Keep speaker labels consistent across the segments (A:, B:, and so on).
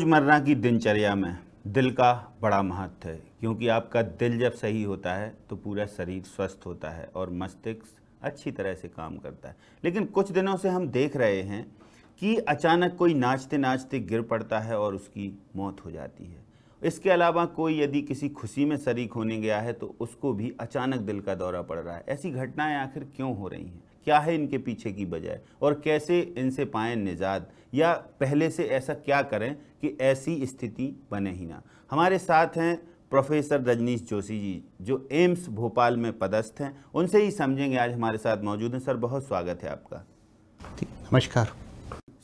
A: रोज़मर्रा की दिनचर्या में दिल का बड़ा महत्व है क्योंकि आपका दिल जब सही होता है तो पूरा शरीर स्वस्थ होता है और मस्तिष्क अच्छी तरह से काम करता है लेकिन कुछ दिनों से हम देख रहे हैं कि अचानक कोई नाचते नाचते गिर पड़ता है और उसकी मौत हो जाती है इसके अलावा कोई यदि किसी खुशी में शरीक होने गया है तो उसको भी अचानक दिल का दौरा पड़ रहा है ऐसी घटनाएं आखिर क्यों हो रही हैं क्या है इनके पीछे की वजह और कैसे इनसे पाएं निजात या पहले से ऐसा क्या करें कि ऐसी स्थिति बने ही ना हमारे साथ हैं प्रोफेसर रजनीश जोशी जी जो एम्स भोपाल में पदस्थ हैं उनसे ही समझेंगे आज हमारे साथ मौजूद हैं सर बहुत स्वागत है आपका
B: ठीक नमस्कार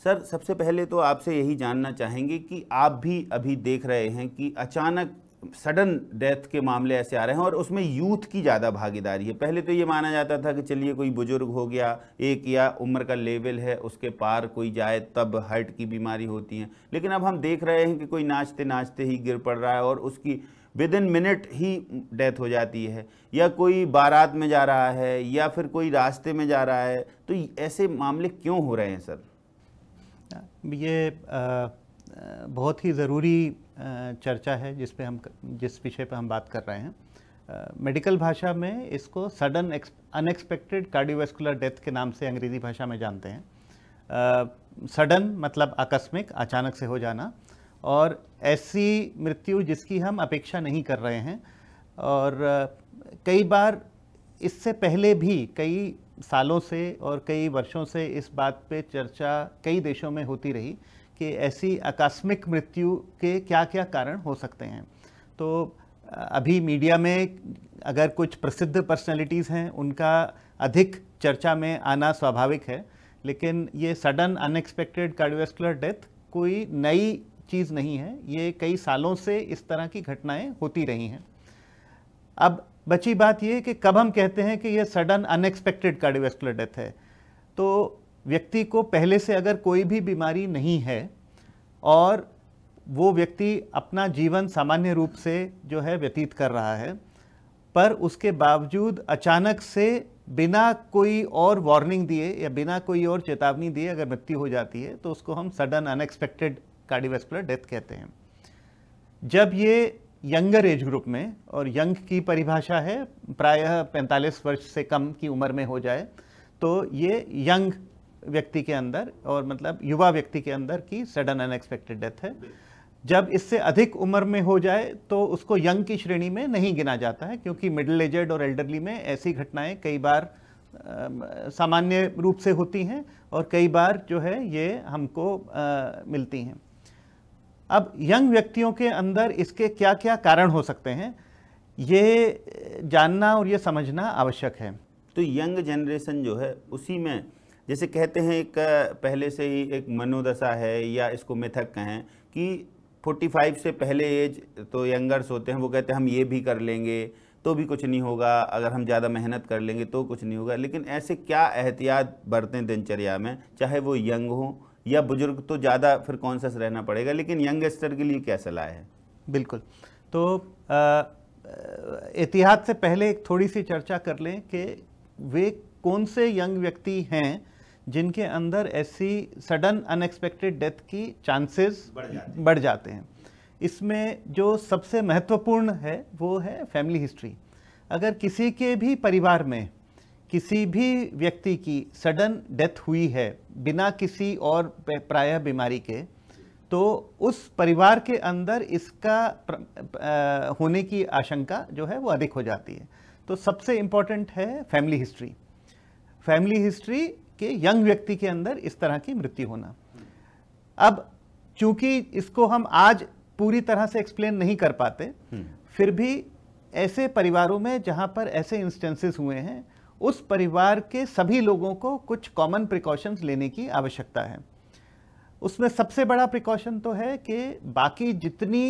A: सर सबसे पहले तो आपसे यही जानना चाहेंगे कि आप भी अभी देख रहे हैं कि अचानक सडन डेथ के मामले ऐसे आ रहे हैं और उसमें यूथ की ज़्यादा भागीदारी है पहले तो ये माना जाता था कि चलिए कोई बुजुर्ग हो गया एक या उम्र का लेवल है उसके पार कोई जाए तब हार्ट की बीमारी होती है लेकिन अब हम देख रहे हैं कि कोई नाचते नाचते ही गिर पड़ रहा है और उसकी विद इन मिनट ही डेथ हो जाती है या कोई बारात में जा रहा है या फिर कोई रास्ते में जा रहा है तो ऐसे मामले क्यों हो रहे हैं सर
B: ये आ, बहुत ही ज़रूरी चर्चा है जिस पे हम जिस विषय पे हम बात कर रहे हैं मेडिकल भाषा में इसको सडन अनएक्सपेक्टेड कार्डियोवेस्कुलर डेथ के नाम से अंग्रेज़ी भाषा में जानते हैं सडन मतलब आकस्मिक अचानक से हो जाना और ऐसी मृत्यु जिसकी हम अपेक्षा नहीं कर रहे हैं और कई बार इससे पहले भी कई सालों से और कई वर्षों से इस बात पे चर्चा कई देशों में होती रही कि ऐसी आकस्मिक मृत्यु के क्या क्या कारण हो सकते हैं तो अभी मीडिया में अगर कुछ प्रसिद्ध पर्सनैलिटीज़ हैं उनका अधिक चर्चा में आना स्वाभाविक है लेकिन ये सडन अनएक्सपेक्टेड कार्डियोस्कुलर डेथ कोई नई चीज़ नहीं है ये कई सालों से इस तरह की घटनाएं होती रही हैं अब बची बात ये कि कब हम कहते हैं कि ये सडन अनएक्सपेक्टेड कार्डियोस्कुलर डेथ है तो व्यक्ति को पहले से अगर कोई भी बीमारी नहीं है और वो व्यक्ति अपना जीवन सामान्य रूप से जो है व्यतीत कर रहा है पर उसके बावजूद अचानक से बिना कोई और वार्निंग दिए या बिना कोई और चेतावनी दिए अगर मृत्यु हो जाती है तो उसको हम सडन अनएक्सपेक्टेड कार्डियोवैस्कुलर डेथ कहते हैं जब ये यंगर एज ग्रुप में और यंग की परिभाषा है प्रायः 45 वर्ष से कम की उम्र में हो जाए तो ये यंग व्यक्ति के अंदर और मतलब युवा व्यक्ति के अंदर की सडन अनएक्सपेक्टेड डेथ है जब इससे अधिक उम्र में हो जाए तो उसको यंग की श्रेणी में नहीं गिना जाता है क्योंकि मिडिल एजेड और एल्डरली में ऐसी घटनाएं कई बार सामान्य रूप से होती हैं और कई बार जो है ये हमको आ, मिलती हैं अब यंग व्यक्तियों के अंदर इसके क्या क्या कारण हो सकते हैं ये जानना और ये समझना आवश्यक है
A: तो यंग जनरेशन जो है उसी में जैसे कहते हैं एक पहले से ही एक मनोदशा है या इसको मिथक कहें कि 45 से पहले एज तो यंगर्स होते हैं वो कहते हैं हम ये भी कर लेंगे तो भी कुछ नहीं होगा अगर हम ज़्यादा मेहनत कर लेंगे तो कुछ नहीं होगा लेकिन ऐसे क्या एहतियात बरतें दिनचर्या में चाहे वो यंग हो या बुज़ुर्ग तो ज़्यादा फिर कॉन्शस रहना पड़ेगा लेकिन यंगस्टर के लिए क्या सलाह है
B: बिल्कुल तो एहतियात से पहले एक थोड़ी सी चर्चा कर लें कि वे कौन से यंग व्यक्ति हैं जिनके अंदर ऐसी सडन अनएक्सपेक्टेड डेथ की चांसेस बढ़ जाते, बढ़ जाते हैं इसमें जो सबसे महत्वपूर्ण है वो है फैमिली हिस्ट्री अगर किसी के भी परिवार में किसी भी व्यक्ति की सडन डेथ हुई है बिना किसी और प्रायः बीमारी के तो उस परिवार के अंदर इसका आ, होने की आशंका जो है वो अधिक हो जाती है तो सबसे इम्पॉर्टेंट है फैमिली हिस्ट्री फैमिली हिस्ट्री के यंग व्यक्ति के अंदर इस तरह की मृत्यु होना अब चूंकि इसको हम आज पूरी तरह से एक्सप्लेन नहीं कर पाते हम्म। फिर भी ऐसे परिवारों में जहां पर ऐसे इंस्टेंसेस हुए हैं उस परिवार के सभी लोगों को कुछ कॉमन प्रिकॉशंस लेने की आवश्यकता है उसमें सबसे बड़ा प्रिकॉशन तो है कि बाकी जितनी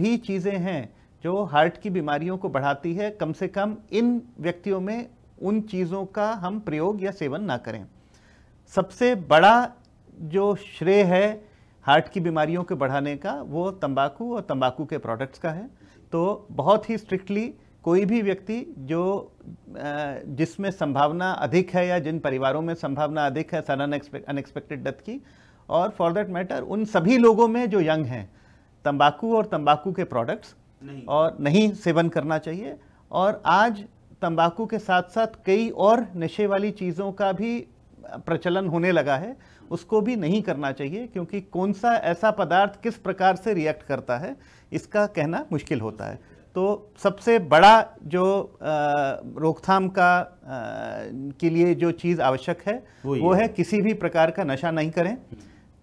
B: भी चीज़ें हैं जो हार्ट की बीमारियों को बढ़ाती है कम से कम इन व्यक्तियों में उन चीज़ों का हम प्रयोग या सेवन ना करें सबसे बड़ा जो श्रेय है हार्ट की बीमारियों के बढ़ाने का वो तंबाकू और तंबाकू के प्रोडक्ट्स का है तो बहुत ही स्ट्रिक्टली कोई भी व्यक्ति जो जिसमें संभावना अधिक है या जिन परिवारों में संभावना अधिक है सर अनएक्सपेक्टेड डेथ की और फॉर देट मैटर उन सभी लोगों में जो यंग हैं तंबाकू और तंबाकू के प्रोडक्ट्स और नहीं सेवन करना चाहिए और आज तंबाकू के साथ साथ कई और नशे वाली चीज़ों का भी प्रचलन होने लगा है उसको भी नहीं करना चाहिए क्योंकि कौन सा ऐसा पदार्थ किस प्रकार से रिएक्ट करता है इसका कहना मुश्किल होता है तो सबसे बड़ा जो रोकथाम का आ, के लिए जो चीज़ आवश्यक है वो, वो है किसी भी प्रकार का नशा नहीं करें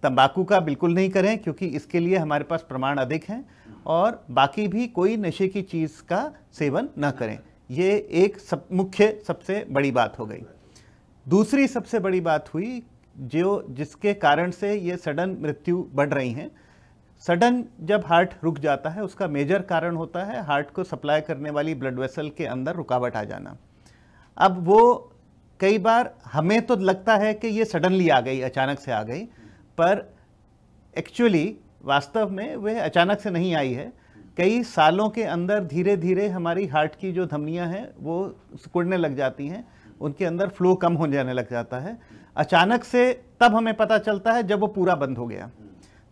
B: तंबाकू का बिल्कुल नहीं करें क्योंकि इसके लिए हमारे पास प्रमाण अधिक हैं और बाकी भी कोई नशे की चीज़ का सेवन ना करें ये एक सब मुख्य सबसे बड़ी बात हो गई दूसरी सबसे बड़ी बात हुई जो जिसके कारण से ये सडन मृत्यु बढ़ रही हैं सडन जब हार्ट रुक जाता है उसका मेजर कारण होता है हार्ट को सप्लाई करने वाली ब्लड वेसल के अंदर रुकावट आ जाना अब वो कई बार हमें तो लगता है कि ये सडनली आ गई अचानक से आ गई पर एक्चुअली वास्तव में वह अचानक से नहीं आई है कई सालों के अंदर धीरे धीरे हमारी हार्ट की जो धमनियाँ हैं वो सिकुड़ने लग जाती हैं उनके अंदर फ्लो कम हो जाने लग जाता है अचानक से तब हमें पता चलता है जब वो पूरा बंद हो गया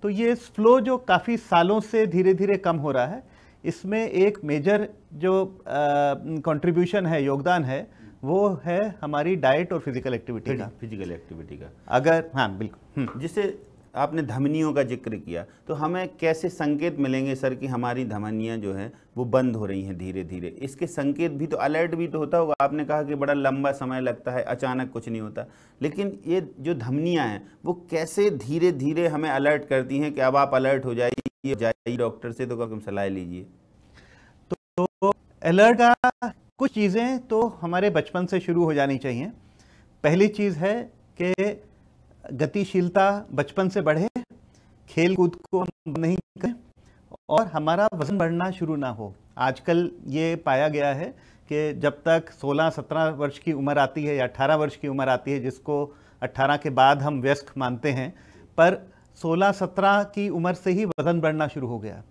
B: तो ये फ्लो जो काफ़ी सालों से धीरे धीरे कम हो रहा है इसमें एक मेजर जो कंट्रीब्यूशन है योगदान है वो है हमारी डाइट और
A: फिजिकल एक्टिविटी का फिजिकल एक्टिविटी का अगर हाँ बिल्कुल हम्म। जिससे आपने धमनियों का जिक्र किया तो हमें कैसे संकेत मिलेंगे सर कि हमारी धमनियाँ जो हैं वो बंद हो रही हैं धीरे धीरे इसके संकेत भी तो अलर्ट भी तो होता होगा आपने कहा कि बड़ा लंबा समय लगता है अचानक कुछ नहीं होता लेकिन ये जो धमनियाँ हैं वो कैसे धीरे धीरे हमें अलर्ट करती हैं कि अब आप अलर्ट हो जाइए जाइए डॉक्टर से तो कम सलाह लीजिए तो,
B: तो अलर्ट का कुछ चीज़ें तो हमारे बचपन से शुरू हो जानी चाहिए पहली चीज़ है कि गतिशीलता बचपन से बढ़े खेल कूद को हम नहीं करें और हमारा वजन बढ़ना शुरू ना हो आजकल ये पाया गया है कि जब तक 16-17 वर्ष की उम्र आती है या 18 वर्ष की उम्र आती है जिसको 18 के बाद हम व्यस्क मानते हैं पर 16-17 की उम्र से ही वज़न बढ़ना शुरू हो गया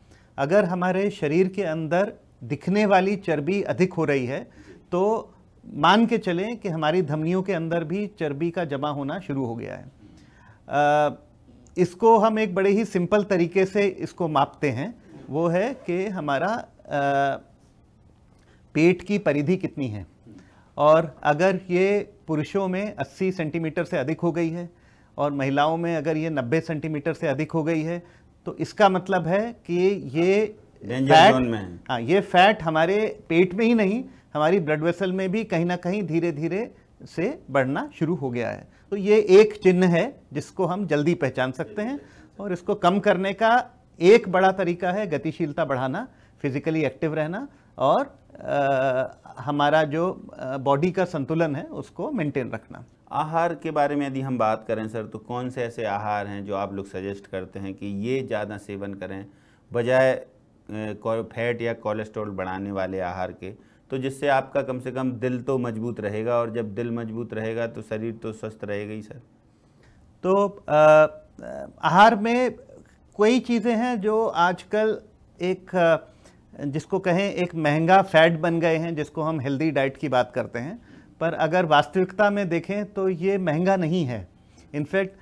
B: अगर हमारे शरीर के अंदर दिखने वाली चर्बी अधिक हो रही है तो मान के चलें कि हमारी धमनियों के अंदर भी चर्बी का जमा होना शुरू हो गया है इसको हम एक बड़े ही सिंपल तरीके से इसको मापते हैं वो है कि हमारा पेट की परिधि कितनी है और अगर ये पुरुषों में 80 सेंटीमीटर से अधिक हो गई है और महिलाओं में अगर ये 90 सेंटीमीटर से अधिक हो गई है तो इसका मतलब है कि ये फैट हाँ ये फैट हमारे पेट में ही नहीं हमारी ब्लड वेसल में भी कहीं ना कहीं धीरे धीरे से बढ़ना शुरू हो गया है तो ये एक चिन्ह है जिसको हम जल्दी पहचान सकते हैं और इसको कम करने का एक बड़ा तरीका है गतिशीलता बढ़ाना फिजिकली एक्टिव रहना
A: और आ, हमारा जो बॉडी का संतुलन है उसको मेंटेन रखना आहार के बारे में यदि हम बात करें सर तो कौन से ऐसे आहार हैं जो आप लोग सजेस्ट करते हैं कि ये ज़्यादा सेवन करें बजाय फैट या कोलेस्ट्रॉल बढ़ाने वाले आहार के तो जिससे आपका कम से कम दिल तो मजबूत रहेगा और जब दिल मजबूत रहेगा तो शरीर तो स्वस्थ रहेगा ही सर
B: तो आहार में कोई चीज़ें हैं जो आजकल एक जिसको कहें एक महंगा फैट बन गए हैं जिसको हम हेल्दी डाइट की बात करते हैं पर अगर वास्तविकता में देखें तो ये महंगा नहीं है इनफैक्ट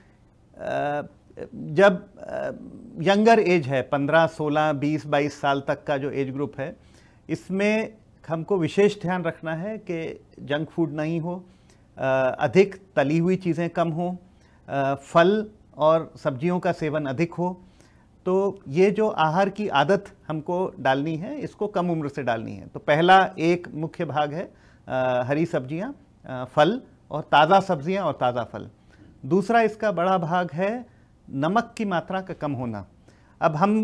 B: जब यंगर एज है 15, 16, 20, 22 साल तक का जो एज ग्रुप है इसमें हमको विशेष ध्यान रखना है कि जंक फूड नहीं हो अधिक तली हुई चीज़ें कम हो फल और सब्जियों का सेवन अधिक हो तो ये जो आहार की आदत हमको डालनी है इसको कम उम्र से डालनी है तो पहला एक मुख्य भाग है हरी सब्जियां फल और ताज़ा सब्जियां और ताज़ा फल दूसरा इसका बड़ा भाग है नमक की मात्रा का कम होना अब हम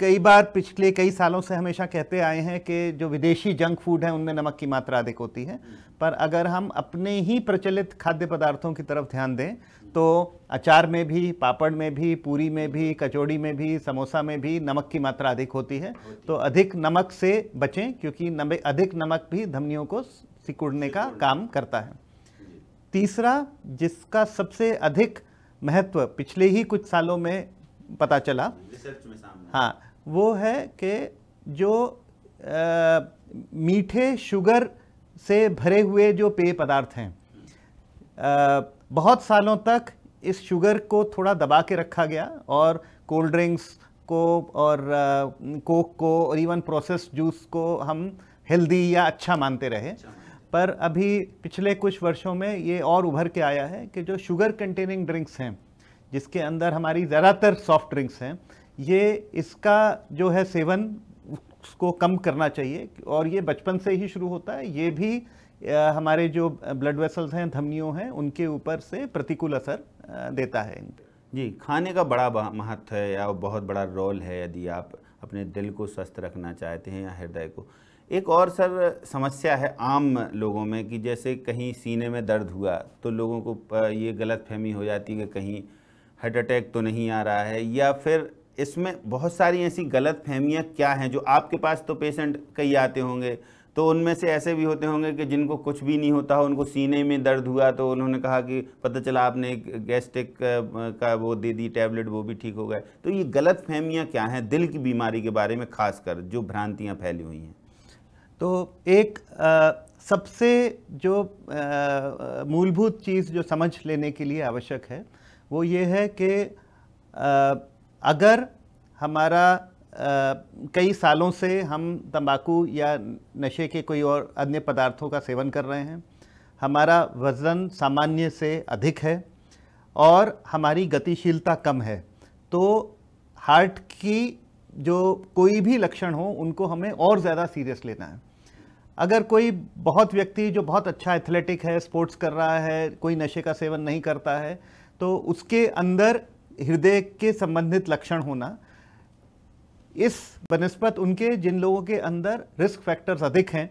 B: कई बार पिछले कई सालों से हमेशा कहते आए हैं कि जो विदेशी जंक फूड है उनमें नमक की मात्रा अधिक होती है पर अगर हम अपने ही प्रचलित खाद्य पदार्थों की तरफ ध्यान दें तो अचार में भी पापड़ में भी पूरी में भी कचौड़ी में भी समोसा में भी नमक की मात्रा अधिक होती है तो अधिक नमक से बचें क्योंकि अधिक नमक भी धमनियों को सिकुड़ने का काम करता है तीसरा जिसका सबसे अधिक महत्व पिछले ही कुछ सालों में पता चला हाँ वो है कि जो आ, मीठे शुगर से भरे हुए जो पेय पदार्थ हैं आ, बहुत सालों तक इस शुगर को थोड़ा दबा के रखा गया और कोल्ड ड्रिंक्स को और कोक को और इवन प्रोसेस जूस को हम हेल्दी या अच्छा, अच्छा मानते रहे पर अभी पिछले कुछ वर्षों में ये और उभर के आया है कि जो शुगर कंटेनिंग ड्रिंक्स हैं जिसके अंदर हमारी ज़्यादातर सॉफ्ट ड्रिंक्स हैं ये इसका जो है सेवन उसको कम करना चाहिए और ये बचपन से ही शुरू होता है ये भी हमारे जो ब्लड वेसल्स हैं धमनियों हैं
A: उनके ऊपर से प्रतिकूल असर देता है जी खाने का बड़ा महत्व है या बहुत बड़ा रोल है यदि आप अपने दिल को स्वस्थ रखना चाहते हैं या हृदय को एक और सर समस्या है आम लोगों में कि जैसे कहीं सीने में दर्द हुआ तो लोगों को ये गलत फहमी हो जाती है कि कहीं हार्ट अटैक तो नहीं आ रहा है या फिर इसमें बहुत सारी ऐसी गलत फहमियाँ क्या हैं जो आपके पास तो पेशेंट कई आते होंगे तो उनमें से ऐसे भी होते होंगे कि जिनको कुछ भी नहीं होता हो उनको सीने में दर्द हुआ तो उन्होंने कहा कि पता चला आपने एक गैस्ट्रिक का वो दे दी टैबलेट वो भी ठीक हो गए तो ये गलत फहमियाँ क्या हैं दिल की बीमारी के बारे में खासकर जो भ्रांतियाँ फैली हुई हैं तो एक आ, सबसे जो मूलभूत
B: चीज़ जो समझ लेने के लिए आवश्यक है वो ये है कि अगर हमारा आ, कई सालों से हम तंबाकू या नशे के कोई और अन्य पदार्थों का सेवन कर रहे हैं हमारा वज़न सामान्य से अधिक है और हमारी गतिशीलता कम है तो हार्ट की जो कोई भी लक्षण हो उनको हमें और ज़्यादा सीरियस लेना है अगर कोई बहुत व्यक्ति जो बहुत अच्छा एथलेटिक है स्पोर्ट्स कर रहा है कोई नशे का सेवन नहीं करता है तो उसके अंदर हृदय के संबंधित लक्षण होना इस बनस्पत उनके जिन लोगों के अंदर रिस्क फैक्टर्स अधिक हैं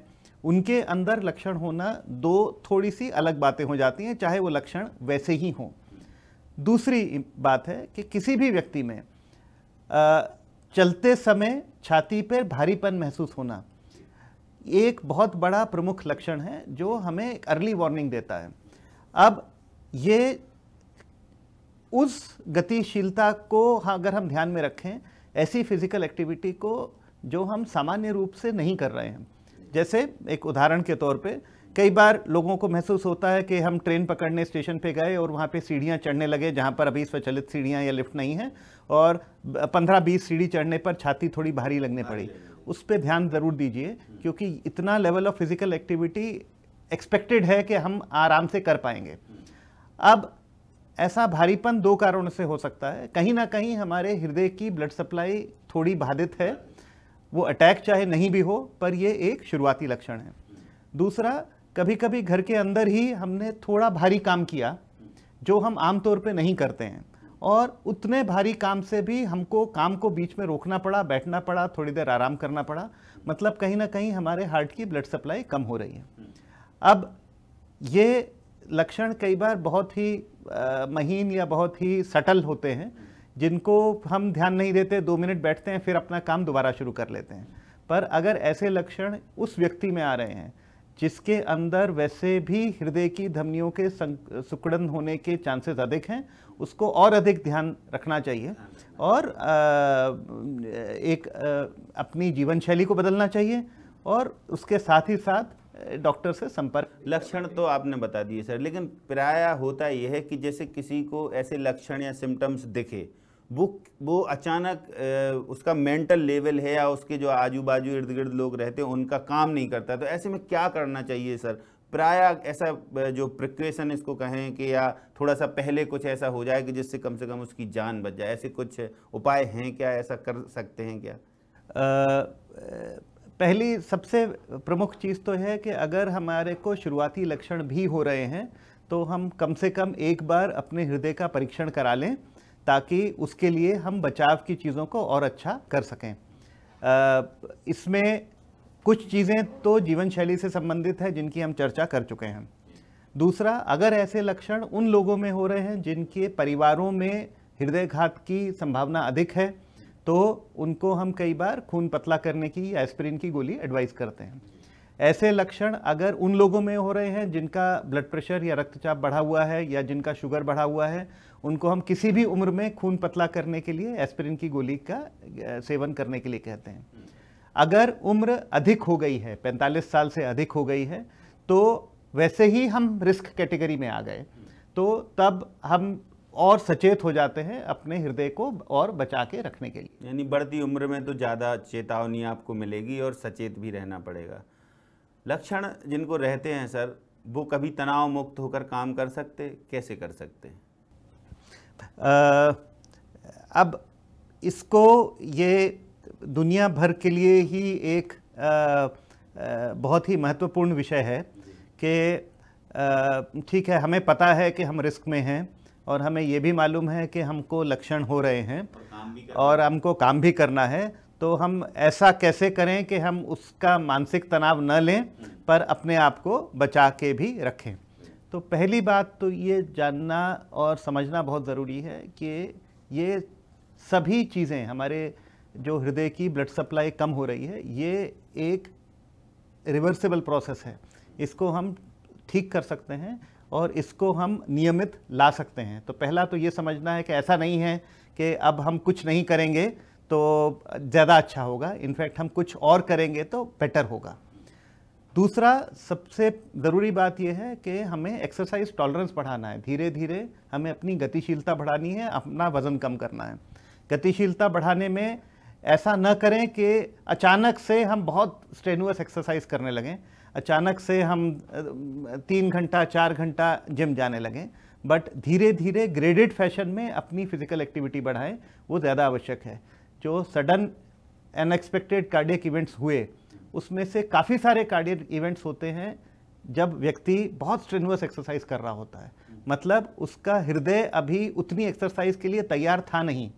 B: उनके अंदर लक्षण होना दो थोड़ी सी अलग बातें हो जाती हैं चाहे वो लक्षण वैसे ही हों दूसरी बात है कि किसी भी व्यक्ति में चलते समय छाती पर भारीपन महसूस होना एक बहुत बड़ा प्रमुख लक्षण है जो हमें अर्ली वार्निंग देता है अब ये उस गतिशीलता को हाँ अगर हम ध्यान में रखें ऐसी फिजिकल एक्टिविटी को जो हम सामान्य रूप से नहीं कर रहे हैं जैसे एक उदाहरण के तौर पे कई बार लोगों को महसूस होता है कि हम ट्रेन पकड़ने स्टेशन पे गए और वहाँ पे सीढ़ियाँ चढ़ने लगे जहाँ पर अभी स्वचलित सीढ़ियाँ या लिफ्ट नहीं है और 15-20 सीढ़ी चढ़ने पर छाती थोड़ी भारी लगने पड़ी उस पर ध्यान ज़रूर दीजिए क्योंकि इतना level of physical activity expected है कि हम आराम से कर पाएंगे अब ऐसा भारीपन दो कारणों से हो सकता है कहीं ना कहीं हमारे हृदय की ब्लड सप्लाई थोड़ी बाधित है वो अटैक चाहे नहीं भी हो पर ये एक शुरुआती लक्षण है दूसरा कभी कभी घर के अंदर ही हमने थोड़ा भारी काम किया जो हम आमतौर पे नहीं करते हैं और उतने भारी काम से भी हमको काम को बीच में रोकना पड़ा बैठना पड़ा थोड़ी देर आराम करना पड़ा मतलब कहीं ना कहीं हमारे हार्ट की ब्लड सप्लाई कम हो रही है अब ये लक्षण कई बार बहुत ही महीन या बहुत ही सटल होते हैं जिनको हम ध्यान नहीं देते दो मिनट बैठते हैं फिर अपना काम दोबारा शुरू कर लेते हैं पर अगर ऐसे लक्षण उस व्यक्ति में आ रहे हैं जिसके अंदर वैसे भी हृदय की धमनियों के सुकड़न होने के चांसेस अधिक हैं उसको और अधिक ध्यान रखना चाहिए और एक अपनी जीवन शैली को बदलना चाहिए और
A: उसके साथ ही साथ डॉक्टर से संपर्क लक्षण तो आपने बता दिए सर लेकिन प्राय होता यह है कि जैसे किसी को ऐसे लक्षण या सिम्टम्स दिखे वो वो अचानक उसका मेंटल लेवल है या उसके जो आजू बाजू इर्द गिर्द लोग रहते हैं उनका काम नहीं करता तो ऐसे में क्या करना चाहिए सर प्राय ऐसा जो प्रिक्वेशन इसको कहें कि या थोड़ा सा पहले कुछ ऐसा हो जाए कि जिससे कम से कम उसकी जान बच जाए ऐसे कुछ उपाय हैं क्या ऐसा कर सकते हैं क्या आ, पहली सबसे
B: प्रमुख चीज़ तो है कि अगर हमारे को शुरुआती लक्षण भी हो रहे हैं तो हम कम से कम एक बार अपने हृदय का परीक्षण करा लें ताकि उसके लिए हम बचाव की चीज़ों को और अच्छा कर सकें इसमें कुछ चीज़ें तो जीवन शैली से संबंधित है जिनकी हम चर्चा कर चुके हैं दूसरा अगर ऐसे लक्षण उन लोगों में हो रहे हैं जिनके परिवारों में हृदयघात की संभावना अधिक है तो उनको हम कई बार खून पतला करने की या एस्पिरिन की गोली एडवाइस करते हैं ऐसे लक्षण अगर उन लोगों में हो रहे हैं जिनका ब्लड प्रेशर या रक्तचाप बढ़ा हुआ है या जिनका शुगर बढ़ा हुआ है उनको हम किसी भी उम्र में खून पतला करने के लिए एस्प्रिन की गोली का सेवन करने के लिए कहते हैं अगर उम्र अधिक हो गई है 45 साल से अधिक हो गई है तो वैसे ही हम रिस्क कैटेगरी में आ गए तो तब हम और सचेत हो जाते हैं अपने हृदय को
A: और बचा के रखने के लिए यानी बढ़ती उम्र में तो ज़्यादा चेतावनी आपको मिलेगी और सचेत भी रहना पड़ेगा लक्षण जिनको रहते हैं सर वो कभी तनाव मुक्त होकर काम कर सकते कैसे कर सकते हैं
B: आ, अब इसको ये दुनिया भर के लिए ही एक आ, आ, बहुत ही महत्वपूर्ण विषय है कि ठीक है हमें पता है कि हम रिस्क में हैं और हमें ये भी मालूम है कि हमको लक्षण हो रहे
A: हैं
B: और हमको काम भी करना है तो हम ऐसा कैसे करें कि हम उसका मानसिक तनाव न लें हम्म। पर अपने आप को बचा के भी रखें तो पहली बात तो ये जानना और समझना बहुत ज़रूरी है कि ये सभी चीज़ें हमारे जो हृदय की ब्लड सप्लाई कम हो रही है ये एक रिवर्सिबल प्रोसेस है इसको हम ठीक कर सकते हैं और इसको हम नियमित ला सकते हैं तो पहला तो ये समझना है कि ऐसा नहीं है कि अब हम कुछ नहीं करेंगे तो ज़्यादा अच्छा होगा इनफैक्ट हम कुछ और करेंगे तो बेटर होगा दूसरा सबसे ज़रूरी बात यह है कि हमें एक्सरसाइज टॉलरेंस बढ़ाना है धीरे धीरे हमें अपनी गतिशीलता बढ़ानी है अपना वज़न कम करना है गतिशीलता बढ़ाने में ऐसा न करें कि अचानक से हम बहुत स्ट्रेनुअस एक्सरसाइज करने लगें अचानक से हम तीन घंटा चार घंटा जिम जाने लगें बट धीरे धीरे ग्रेडेड फैशन में अपनी फिजिकल एक्टिविटी बढ़ाएं वो ज़्यादा आवश्यक है जो सडन अनएक्सपेक्टेड कार्डियक इवेंट्स हुए उसमें से काफ़ी सारे कार्डियक इवेंट्स होते हैं जब व्यक्ति बहुत स्ट्रेनुअस एक्सरसाइज कर रहा होता है मतलब उसका हृदय अभी उतनी एक्सरसाइज के लिए तैयार था नहीं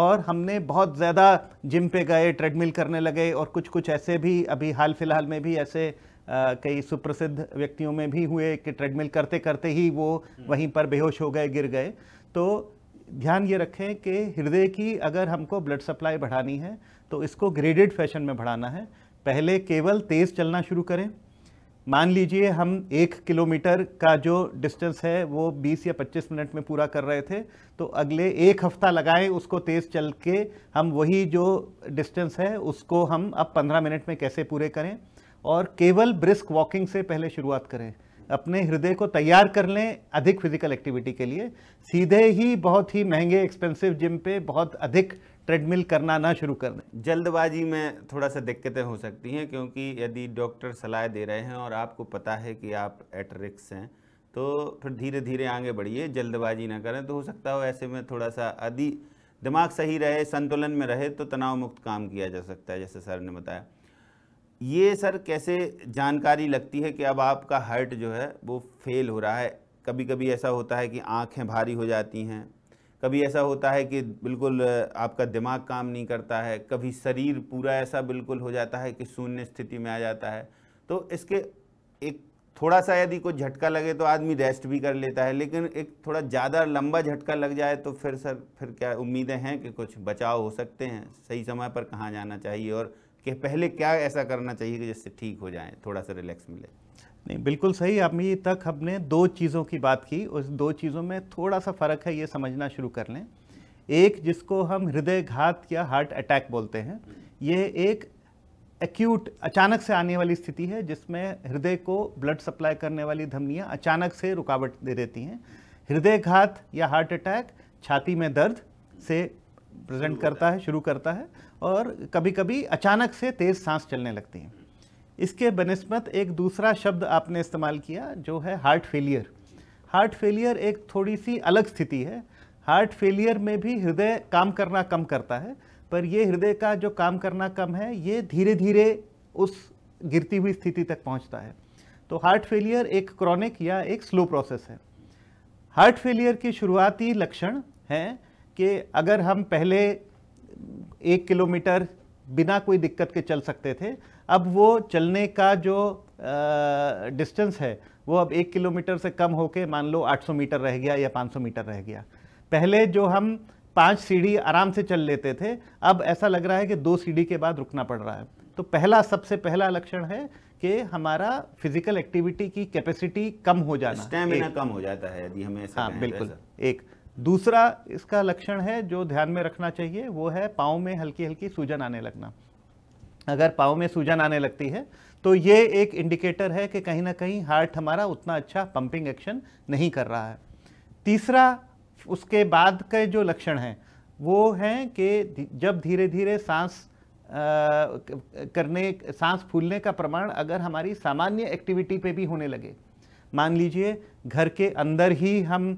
B: और हमने बहुत ज़्यादा जिम पे गए ट्रेडमिल करने लगे और कुछ कुछ ऐसे भी अभी हाल फिलहाल में भी ऐसे कई सुप्रसिद्ध व्यक्तियों में भी हुए कि ट्रेडमिल करते करते ही वो हम्म। वहीं पर बेहोश हो गए गिर गए तो ध्यान ये रखें कि हृदय की अगर हमको ब्लड सप्लाई बढ़ानी है तो इसको ग्रेडेड फैशन में बढ़ाना है पहले केवल तेज़ चलना शुरू करें मान लीजिए हम एक किलोमीटर का जो डिस्टेंस है वो 20 या 25 मिनट में पूरा कर रहे थे तो अगले एक हफ्ता लगाएं उसको तेज़ चल के हम वही जो डिस्टेंस है उसको हम अब 15 मिनट में कैसे पूरे करें और केवल ब्रिस्क वॉकिंग से पहले शुरुआत करें अपने हृदय को तैयार कर लें अधिक फिजिकल एक्टिविटी के लिए सीधे ही बहुत ही महंगे एक्सपेंसिव जिम पे बहुत अधिक
A: ट्रेडमिल करना ना शुरू कर दें जल्दबाजी में थोड़ा सा दिक्कतें हो सकती हैं क्योंकि यदि डॉक्टर सलाह दे रहे हैं और आपको पता है कि आप एटरिक्स हैं तो फिर धीरे धीरे आगे बढ़िए जल्दबाजी ना करें तो हो सकता हो ऐसे में थोड़ा सा यदि दिमाग सही रहे संतुलन में रहे तो तनाव मुक्त काम किया जा सकता है जैसे सर ने बताया ये सर कैसे जानकारी लगती है कि अब आपका हार्ट जो है वो फेल हो रहा है कभी कभी ऐसा होता है कि आँखें भारी हो जाती हैं कभी ऐसा होता है कि बिल्कुल आपका दिमाग काम नहीं करता है कभी शरीर पूरा ऐसा बिल्कुल हो जाता है कि शून्य स्थिति में आ जाता है तो इसके एक थोड़ा सा यदि कुछ झटका लगे तो आदमी रेस्ट भी कर लेता है लेकिन एक थोड़ा ज़्यादा लंबा झटका लग जाए तो फिर सर फिर क्या उम्मीदें हैं कि कुछ बचाव हो सकते हैं सही समय पर कहाँ जाना चाहिए और कि पहले क्या ऐसा करना चाहिए कि जिससे ठीक हो जाए थोड़ा सा रिलैक्स मिले
B: नहीं बिल्कुल सही अभी तक हमने दो चीज़ों की बात की उस दो चीज़ों में थोड़ा सा फ़र्क है ये समझना शुरू कर लें एक जिसको हम हृदय घात या हार्ट अटैक बोलते हैं ये एक एक्यूट अचानक से आने वाली स्थिति है जिसमें हृदय को ब्लड सप्लाई करने वाली धमनियाँ अचानक से रुकावट दे देती हैं हृदय घात या हार्ट अटैक छाती में दर्द से प्रेजेंट करता है शुरू करता है और कभी कभी अचानक से तेज़ सांस चलने लगती हैं इसके बनस्बत एक दूसरा शब्द आपने इस्तेमाल किया जो है हार्ट फेलियर हार्ट फेलियर एक थोड़ी सी अलग स्थिति है हार्ट फेलियर में भी हृदय काम करना कम करता है पर ये हृदय का जो काम करना कम है ये धीरे धीरे उस गिरती हुई स्थिति तक पहुंचता है तो हार्ट फेलियर एक क्रॉनिक या एक स्लो प्रोसेस है हार्ट फेलियर की शुरुआती लक्षण हैं कि अगर हम पहले एक किलोमीटर बिना कोई दिक्कत के चल सकते थे अब वो चलने का जो डिस्टेंस है वो अब एक किलोमीटर से कम होके मान लो 800 मीटर रह गया या 500 मीटर रह गया पहले जो हम पांच सीढ़ी आराम से चल लेते थे अब ऐसा लग रहा है कि दो सीढ़ी के बाद रुकना पड़ रहा है तो पहला सबसे पहला लक्षण है कि हमारा फिजिकल एक्टिविटी की कैपेसिटी कम हो जाना स्टेमिना कम
A: हो जाता है यदि हमें हाँ तो बिल्कुल
B: एक दूसरा इसका लक्षण है जो ध्यान में रखना चाहिए वो है पाँव में हल्की हल्की सूजन आने लगना अगर पाँव में सूजन आने लगती है तो ये एक इंडिकेटर है कि कहीं ना कहीं हार्ट हमारा उतना अच्छा पंपिंग एक्शन नहीं कर रहा है तीसरा उसके बाद के जो लक्षण हैं वो हैं कि जब धीरे धीरे सांस आ, करने सांस फूलने का प्रमाण अगर हमारी सामान्य एक्टिविटी पे भी होने लगे मान लीजिए घर के अंदर ही हम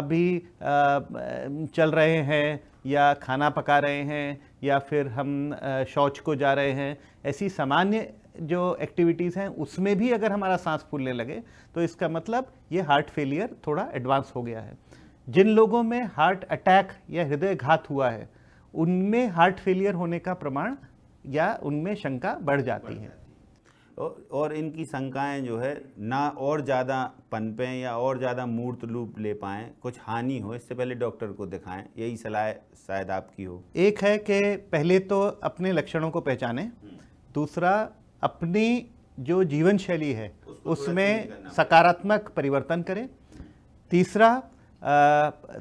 B: अभी चल रहे हैं या खाना पका रहे हैं या फिर हम शौच को जा रहे हैं ऐसी सामान्य जो एक्टिविटीज़ हैं उसमें भी अगर हमारा सांस फूलने लगे तो इसका मतलब ये हार्ट फेलियर थोड़ा एडवांस हो गया है जिन लोगों में हार्ट अटैक या हृदय घात हुआ है उनमें हार्ट फेलियर होने का प्रमाण या उनमें शंका बढ़ जाती है
A: और इनकी शंकाएँ जो है ना और ज़्यादा पनपें या और ज़्यादा मूर्त लूप ले पाएँ कुछ हानि हो इससे पहले डॉक्टर को दिखाएं यही सलाह शायद आपकी हो
B: एक है कि पहले तो अपने लक्षणों को पहचानें दूसरा अपनी जो जीवन शैली है उसमें सकारात्मक परिवर्तन करें तीसरा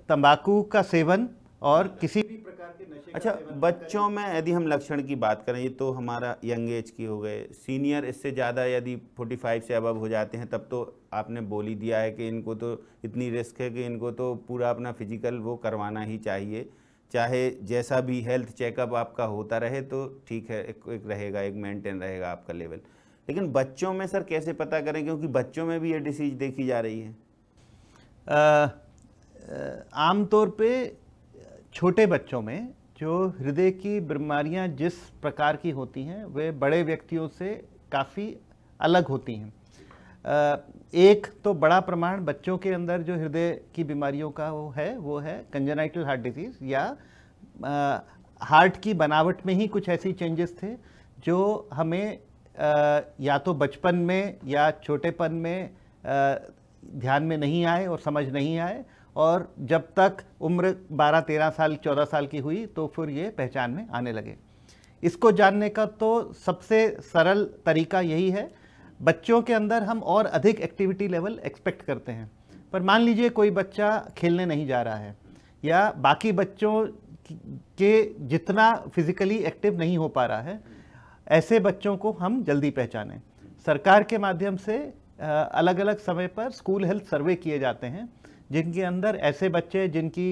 A: तंबाकू का सेवन और हाँ, किसी भी प्रकार के नशे अच्छा तो बच्चों में यदि हम लक्षण की बात करें ये तो हमारा यंग एज की हो गए सीनियर इससे ज़्यादा यदि 45 से अब हो जाते हैं तब तो आपने बोली दिया है कि इनको तो इतनी रिस्क है कि इनको तो पूरा अपना फिजिकल वो करवाना ही चाहिए चाहे जैसा भी हेल्थ चेकअप आपका होता रहे तो ठीक है एक, एक रहेगा एक मेंटेन रहेगा आपका लेवल लेकिन बच्चों में सर कैसे पता करें क्योंकि बच्चों में भी ये डिसीज देखी जा रही है आमतौर पे छोटे बच्चों में जो हृदय
B: की बीमारियां जिस प्रकार की होती हैं वे बड़े व्यक्तियों से काफ़ी अलग होती हैं एक तो बड़ा प्रमाण बच्चों के अंदर जो हृदय की बीमारियों का वो है वो है कंजनाइटल हार्ट डिजीज़ या आ, हार्ट की बनावट में ही कुछ ऐसी चेंजेस थे जो हमें आ, या तो बचपन में या छोटेपन में आ, ध्यान में नहीं आए और समझ नहीं आए और जब तक उम्र 12-13 साल 14 साल की हुई तो फिर ये पहचान में आने लगे इसको जानने का तो सबसे सरल तरीका यही है बच्चों के अंदर हम और अधिक एक्टिविटी लेवल एक्सपेक्ट करते हैं पर मान लीजिए कोई बच्चा खेलने नहीं जा रहा है या बाकी बच्चों के जितना फिज़िकली एक्टिव नहीं हो पा रहा है ऐसे बच्चों को हम जल्दी पहचानें सरकार के माध्यम से अलग अलग समय पर स्कूल हेल्थ सर्वे किए जाते हैं जिनके अंदर ऐसे बच्चे हैं जिनकी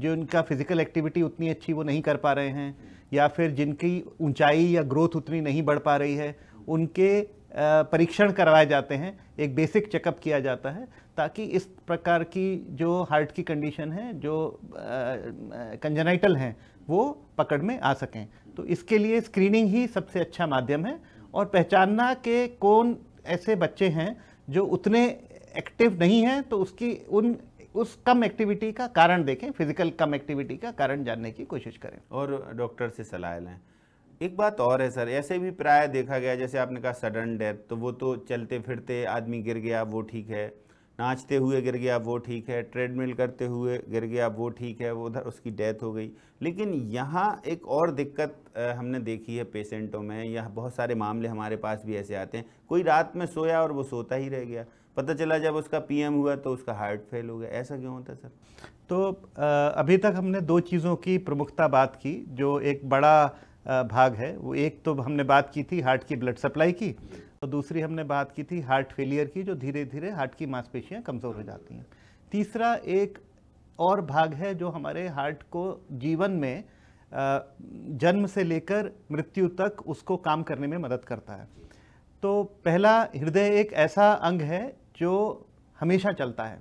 B: जो उनका फिज़िकल एक्टिविटी उतनी अच्छी वो नहीं कर पा रहे हैं या फिर जिनकी ऊंचाई या ग्रोथ उतनी नहीं बढ़ पा रही है उनके परीक्षण करवाए जाते हैं एक बेसिक चेकअप किया जाता है ताकि इस प्रकार की जो हार्ट की कंडीशन है जो कंजनाइटल हैं वो पकड़ में आ सकें तो इसके लिए स्क्रीनिंग ही सबसे अच्छा माध्यम है और पहचानना के कौन ऐसे बच्चे हैं जो उतने एक्टिव नहीं हैं तो उसकी उन उस कम एक्टिविटी का
A: कारण देखें फिजिकल कम एक्टिविटी का कारण जानने की कोशिश करें और डॉक्टर से सलाह लें एक बात और है सर ऐसे भी प्राय देखा गया जैसे आपने कहा सडन डेथ तो वो तो चलते फिरते आदमी गिर गया वो ठीक है नाचते हुए गिर गया वो ठीक है ट्रेडमिल करते हुए गिर गया वो ठीक है वो उधर उसकी डेथ हो गई लेकिन यहाँ एक और दिक्कत हमने देखी है पेशेंटों में यह बहुत सारे मामले हमारे पास भी ऐसे आते हैं कोई रात में सोया और वो सोता ही रह गया पता चला जब उसका पीएम हुआ तो उसका हार्ट फेल हो गया ऐसा क्यों होता है सर
B: तो अभी तक हमने दो चीज़ों की प्रमुखता बात की जो एक बड़ा भाग है वो एक तो हमने बात की थी हार्ट की ब्लड सप्लाई की और दूसरी हमने बात की थी हार्ट फेलियर की जो धीरे धीरे हार्ट की मांसपेशियाँ कमज़ोर हो जाती हैं तीसरा एक और भाग है जो हमारे हार्ट को जीवन में जन्म से लेकर मृत्यु तक उसको काम करने में मदद करता है तो पहला हृदय एक ऐसा अंग है जो हमेशा चलता है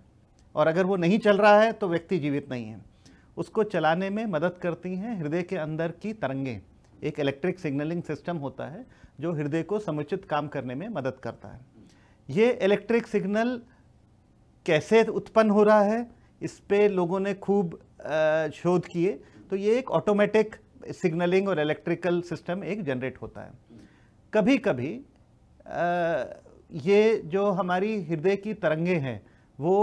B: और अगर वो नहीं चल रहा है तो व्यक्ति जीवित नहीं है उसको चलाने में मदद करती हैं हृदय के अंदर की तरंगें एक इलेक्ट्रिक सिग्नलिंग सिस्टम होता है जो हृदय को समुचित काम करने में मदद करता है ये इलेक्ट्रिक सिग्नल कैसे उत्पन्न हो रहा है इस पर लोगों ने खूब शोध किए तो ये एक ऑटोमेटिक सिग्नलिंग और इलेक्ट्रिकल सिस्टम एक जनरेट होता है कभी कभी ये जो हमारी हृदय की तरंगे हैं वो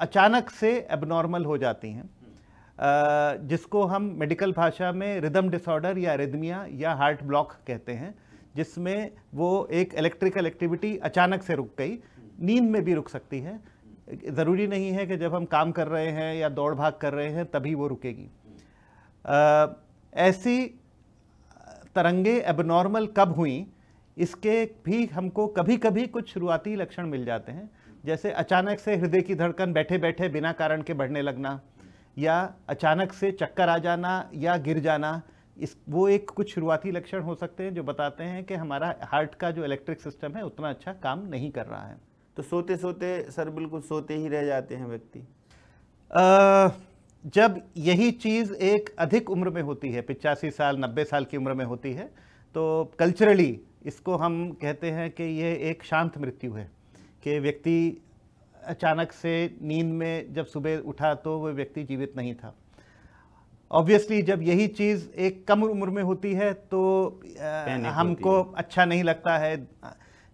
B: अचानक से एबनॉर्मल हो जाती हैं जिसको हम मेडिकल भाषा में रिदम डिसऑर्डर या रिदमिया या हार्ट ब्लॉक कहते हैं जिसमें वो एक इलेक्ट्रिकल एक्टिविटी अचानक से रुक गई नींद में भी रुक सकती है ज़रूरी नहीं है कि जब हम काम कर रहे हैं या दौड़ भाग कर रहे हैं तभी वो रुकेगी आ, ऐसी तरंगे एबनॉर्मल कब हुई इसके भी हमको कभी कभी कुछ शुरुआती लक्षण मिल जाते हैं जैसे अचानक से हृदय की धड़कन बैठे बैठे बिना कारण के बढ़ने लगना या अचानक से चक्कर आ जाना या गिर जाना इस वो एक कुछ शुरुआती लक्षण हो सकते हैं जो बताते हैं कि हमारा हार्ट का जो इलेक्ट्रिक सिस्टम है उतना अच्छा काम नहीं कर रहा है
A: तो सोते सोते सर बिल्कुल सोते ही रह जाते हैं व्यक्ति
B: जब यही चीज़ एक अधिक उम्र में होती है पिचासी साल नब्बे साल की उम्र में होती है तो कल्चरली इसको हम कहते हैं कि ये एक शांत मृत्यु है कि व्यक्ति अचानक से नींद में जब सुबह उठा तो वह व्यक्ति जीवित नहीं था ऑब्वियसली जब यही चीज़ एक कम उम्र में होती है तो हमको अच्छा नहीं लगता है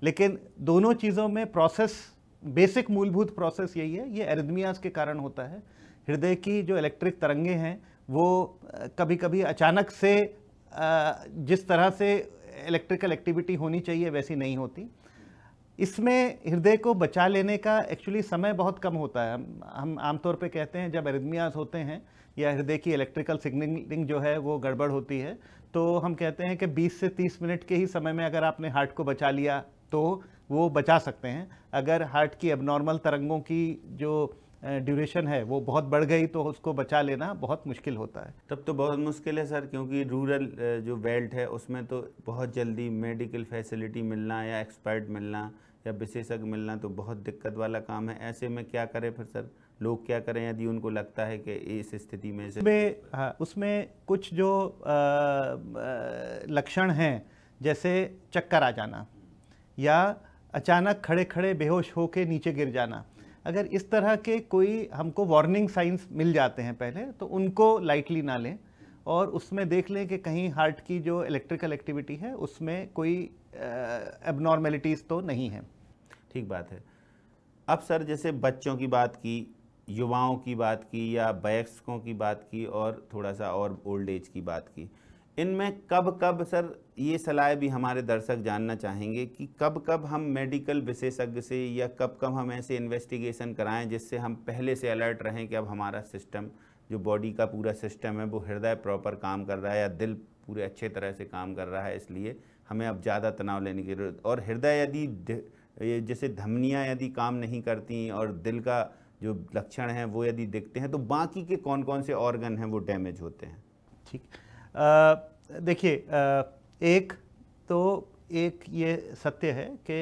B: लेकिन दोनों चीज़ों में प्रोसेस बेसिक मूलभूत प्रोसेस यही है ये एरिदमियाज के कारण होता है हृदय की जो इलेक्ट्रिक तरंगे हैं वो कभी कभी अचानक से जिस तरह से इलेक्ट्रिकल एक्टिविटी होनी चाहिए वैसी नहीं होती इसमें हृदय को बचा लेने का एक्चुअली समय बहुत कम होता है हम आमतौर पे कहते हैं जब एरिदमियाज होते हैं या हृदय की इलेक्ट्रिकल सिग्नलिंग जो है वो गड़बड़ होती है तो हम कहते हैं कि 20 से 30 मिनट के ही समय में अगर आपने हार्ट को बचा लिया तो वो बचा सकते हैं अगर हार्ट की अब तरंगों की जो ड्यूरेशन है वो बहुत बढ़ गई तो उसको बचा लेना बहुत मुश्किल होता है
A: तब तो बहुत मुश्किल है सर क्योंकि रूरल जो बेल्ट है उसमें तो बहुत जल्दी मेडिकल फैसिलिटी मिलना या एक्सपर्ट मिलना या विशेषज्ञ मिलना तो बहुत दिक्कत वाला काम है ऐसे में क्या करें फिर सर लोग क्या करें यदि उनको लगता है कि इस स्थिति में उसमें
B: हाँ उसमें कुछ जो लक्षण हैं जैसे चक्कर आ जाना या अचानक खड़े खड़े बेहोश होके नीचे गिर जाना अगर इस तरह के कोई हमको वार्निंग साइंस मिल जाते हैं पहले तो उनको लाइटली ना लें और उसमें देख लें कि कहीं हार्ट की जो इलेक्ट्रिकल एक्टिविटी है उसमें कोई एबनॉर्मेलिटीज़ तो
A: नहीं है ठीक बात है अब सर जैसे बच्चों की बात की युवाओं की बात की या वयस्कों की बात की और थोड़ा सा और ओल्ड एज की बात की इनमें कब कब सर ये सलाह भी हमारे दर्शक जानना चाहेंगे कि कब कब हम मेडिकल विशेषज्ञ से या कब कब हम ऐसे इन्वेस्टिगेशन कराएं जिससे हम पहले से अलर्ट रहें कि अब हमारा सिस्टम जो बॉडी का पूरा सिस्टम है वो हृदय प्रॉपर काम कर रहा है या दिल पूरे अच्छे तरह से काम कर रहा है इसलिए हमें अब ज़्यादा तनाव लेने की जरूरत और हृदय यदि जैसे धमनियाँ यदि काम नहीं करती और दिल का जो लक्षण है वो यदि दिखते हैं तो बाकी के कौन कौन से ऑर्गन हैं वो डैमेज होते हैं ठीक देखिए एक तो एक ये सत्य है कि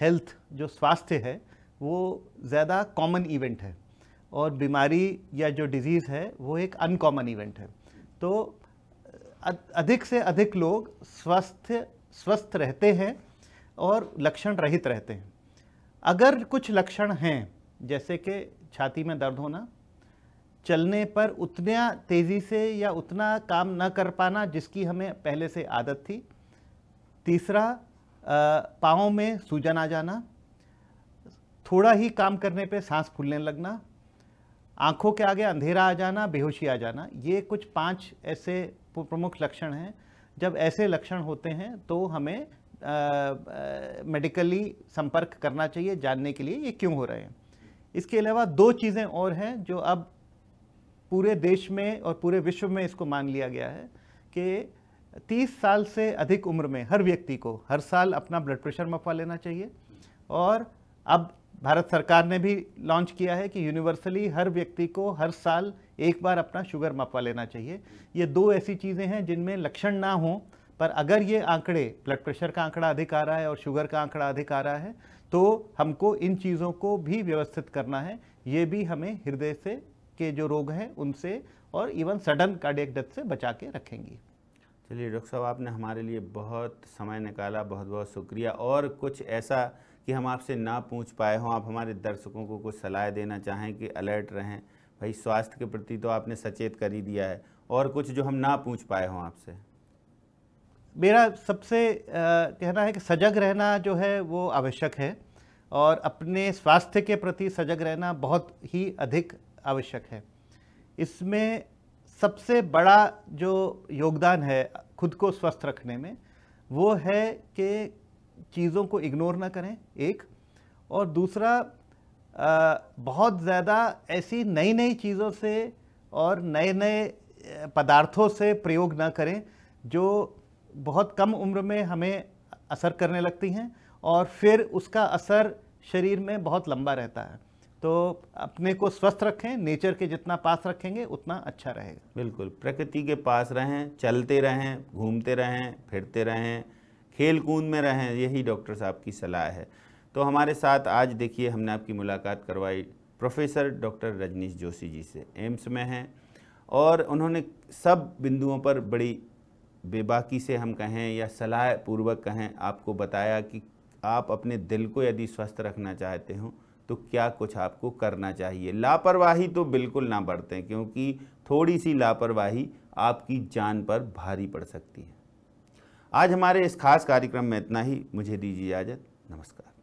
B: हेल्थ जो स्वास्थ्य है वो ज़्यादा कॉमन इवेंट है और बीमारी या जो डिज़ीज़ है वो एक अनकॉमन इवेंट है तो अधिक से अधिक लोग स्वस्थ स्वस्थ रहते हैं और लक्षण रहित रहते हैं अगर कुछ लक्षण हैं जैसे कि छाती में दर्द होना चलने पर उतना तेज़ी से या उतना काम न कर पाना जिसकी हमें पहले से आदत थी तीसरा पाँव में सूजन आ जाना थोड़ा ही काम करने पे सांस फूलने लगना आँखों के आगे अंधेरा आ जाना बेहोशी आ जाना ये कुछ पांच ऐसे प्रमुख लक्षण हैं जब ऐसे लक्षण होते हैं तो हमें आ, आ, मेडिकली संपर्क करना चाहिए जानने के लिए ये क्यों हो रहे हैं इसके अलावा दो चीज़ें और हैं जो अब पूरे देश में और पूरे विश्व में इसको मान लिया गया है कि 30 साल से अधिक उम्र में हर व्यक्ति को हर साल अपना ब्लड प्रेशर मपा लेना चाहिए और अब भारत सरकार ने भी लॉन्च किया है कि यूनिवर्सली हर व्यक्ति को हर साल एक बार अपना शुगर मपा लेना चाहिए ये दो ऐसी चीज़ें हैं जिनमें लक्षण ना हों पर अगर ये आंकड़े ब्लड प्रेशर का आंकड़ा अधिक आ रहा है और शुगर का आंकड़ा अधिक आ रहा है तो हमको इन चीज़ों को भी व्यवस्थित करना है ये भी हमें हृदय से के जो रोग हैं उनसे और इवन सडन कार्डियक डेथ से बचा के रखेंगी
A: चलिए डॉक्टर साहब आपने हमारे लिए बहुत समय निकाला बहुत बहुत शुक्रिया और कुछ ऐसा कि हम आपसे ना पूछ पाए हों आप हमारे दर्शकों को कुछ सलाह देना चाहें कि अलर्ट रहें भाई स्वास्थ्य के प्रति तो आपने सचेत कर ही दिया है और कुछ जो हम ना पूछ पाए हों आपसे
B: मेरा सबसे कहना है कि सजग रहना जो है वो आवश्यक है और अपने स्वास्थ्य के प्रति सजग रहना बहुत ही अधिक आवश्यक है इसमें सबसे बड़ा जो योगदान है खुद को स्वस्थ रखने में वो है कि चीज़ों को इग्नोर ना करें एक और दूसरा आ, बहुत ज़्यादा ऐसी नई नई चीज़ों से और नए नए पदार्थों से प्रयोग ना करें जो बहुत कम उम्र में हमें असर करने लगती हैं और फिर उसका असर शरीर में बहुत लंबा रहता है तो अपने को स्वस्थ रखें नेचर के जितना पास रखेंगे उतना अच्छा रहेगा
A: बिल्कुल प्रकृति के पास रहें चलते रहें घूमते रहें फिरते रहें खेल कूद में रहें यही डॉक्टर साहब की सलाह है तो हमारे साथ आज देखिए हमने आपकी मुलाकात करवाई प्रोफेसर डॉक्टर रजनीश जोशी जी से एम्स में हैं और उन्होंने सब बिंदुओं पर बड़ी बेबाकी से हम कहें या सलाह पूर्वक कहें आपको बताया कि आप अपने दिल को यदि स्वस्थ रखना चाहते हों तो क्या कुछ आपको करना चाहिए लापरवाही तो बिल्कुल ना बरतें क्योंकि थोड़ी सी लापरवाही आपकी जान पर भारी पड़ सकती है आज हमारे इस खास कार्यक्रम में इतना ही मुझे दीजिए इजाज़त नमस्कार